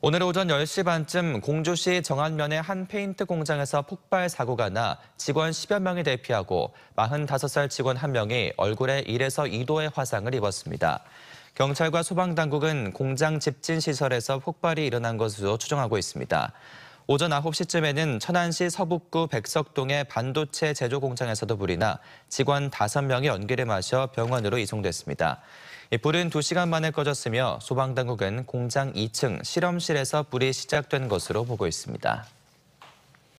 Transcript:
오늘 오전 10시 반쯤 공주시 정안면의 한 페인트 공장에서 폭발 사고가 나 직원 10여 명이 대피하고 45살 직원 한명이 얼굴에 1에서 2도의 화상을 입었습니다. 경찰과 소방당국은 공장 집진 시설에서 폭발이 일어난 것으로 추정하고 있습니다. 오전 9시쯤에는 천안시 서북구 백석동의 반도체 제조 공장에서도 불이 나 직원 5명이 연기를 마셔 병원으로 이송됐습니다. 불은 2시간 만에 꺼졌으며 소방당국은 공장 2층 실험실에서 불이 시작된 것으로 보고 있습니다.